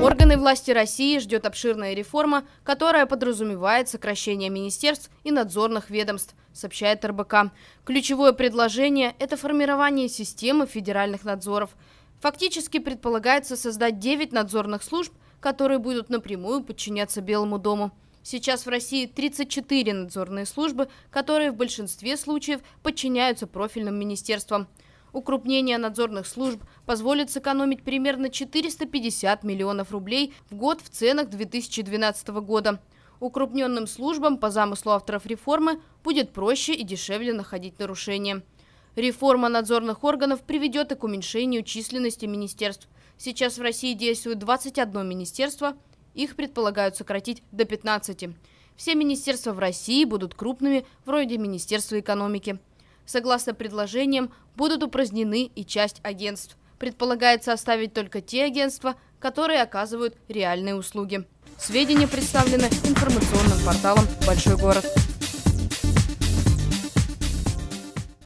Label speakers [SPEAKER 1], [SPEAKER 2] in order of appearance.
[SPEAKER 1] Органы власти России ждет обширная реформа, которая подразумевает сокращение министерств и надзорных ведомств, сообщает РБК. Ключевое предложение – это формирование системы федеральных надзоров. Фактически предполагается создать 9 надзорных служб, которые будут напрямую подчиняться Белому дому. Сейчас в России 34 надзорные службы, которые в большинстве случаев подчиняются профильным министерствам – Укрупнение надзорных служб позволит сэкономить примерно 450 миллионов рублей в год в ценах 2012 года. Укрупненным службам по замыслу авторов реформы будет проще и дешевле находить нарушения. Реформа надзорных органов приведет и к уменьшению численности министерств. Сейчас в России действует 21 министерство, их предполагают сократить до 15. Все министерства в России будут крупными, вроде Министерства экономики. Согласно предложениям, будут упразднены и часть агентств. Предполагается оставить только те агентства, которые оказывают реальные услуги. Сведения представлены информационным порталом «Большой город».